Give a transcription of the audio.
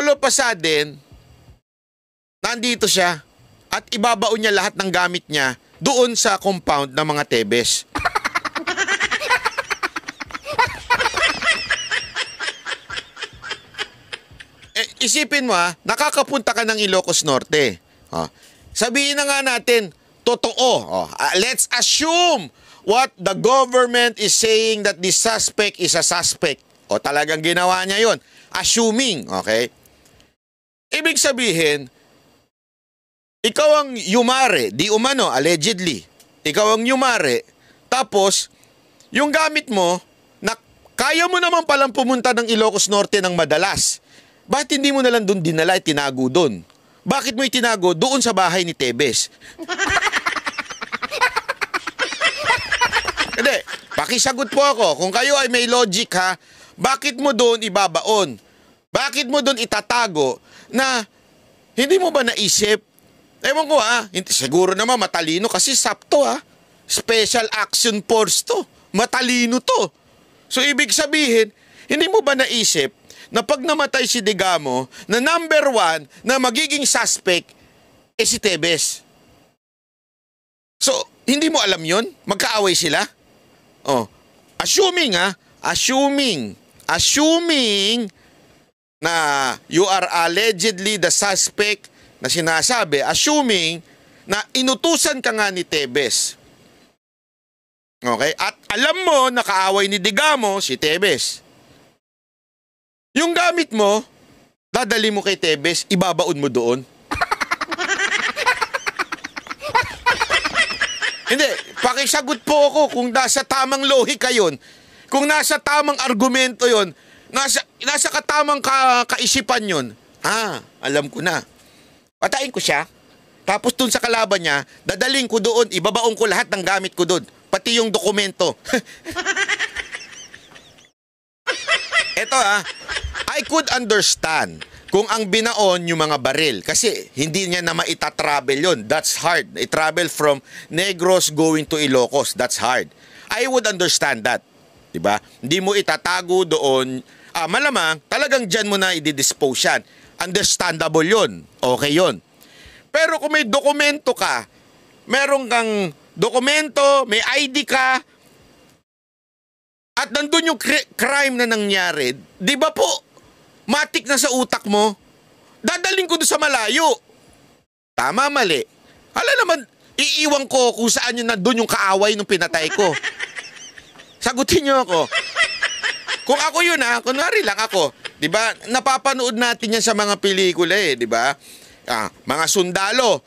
all of a sudden, nandito siya at ibabao niya lahat ng gamit niya doon sa compound ng mga Tebes. eh, isipin mo ha, nakakapunta ka ng Ilocos Norte. Oh. Sabihin na nga natin, totoo. Oh. Ah, let's assume what the government is saying that the suspect is a suspect. O oh, talagang ginawa niya yon Assuming, okay? Ibig sabihin, ikaw ang yumare, di umano, allegedly. Ikaw ang yumare. Tapos, yung gamit mo, na kaya mo naman palang pumunta ng Ilocos Norte ng madalas. Bakit hindi mo nalang doon dinala at tinago doon? Bakit mo itinago doon sa bahay ni Tebes? Hindi, pakisagot po ako. Kung kayo ay may logic ha, bakit mo doon ibabaon? Bakit mo doon itatago na hindi mo ba naisip? Ewan ko ah, hindi, siguro naman matalino kasi sapto to ah. Special Action Force to. Matalino to. So ibig sabihin, hindi mo ba naisip na pag namatay si Degamo, na number one na magiging suspect eh si Tebes? So, hindi mo alam yon Magkaaway sila? Oh, assuming ah, assuming, assuming na you are allegedly the suspect na sinasabi, assuming na inutusan ka nga ni Tebes. Okay? At alam mo na ni Digamo si Tebes. Yung gamit mo, dadali mo kay Tebes, ibabaon mo doon. Hindi, pakisagot po ako kung nasa tamang lohika yon. Kung nasa tamang argumento yon, Nasa, nasa katamang ka, kaisipan 'yon. Ah, alam ko na. Patayin ko siya. Tapos dun sa kalaban niya, dadaling ko doon, ibabaon ko lahat ng gamit ko doon. Pati yung dokumento. Ito ah, I could understand kung ang binaon yung mga baril kasi hindi niya na maitatravel yon that's hard i-travel from Negros going to Ilocos that's hard I would understand that 'di ba hindi mo itatago doon ah, malamang talagang dyan mo na i-dispose yan. Understandable yun. Okay yun. Pero kung may dokumento ka, meron kang dokumento, may ID ka, at nandun yung crime na nangyari, di ba po, matik na sa utak mo, dadaling ko doon sa malayo. Tama, mali. Ala naman, iiwan ko kung saan yun na doon yung kaaway nung pinatay ko. Sagutin niyo ako. Kung ako yun ha, ah, kunwari lang ako, 'di ba? Napapanood natin 'yan sa mga pelikula eh, 'di ba? Ah, mga sundalo,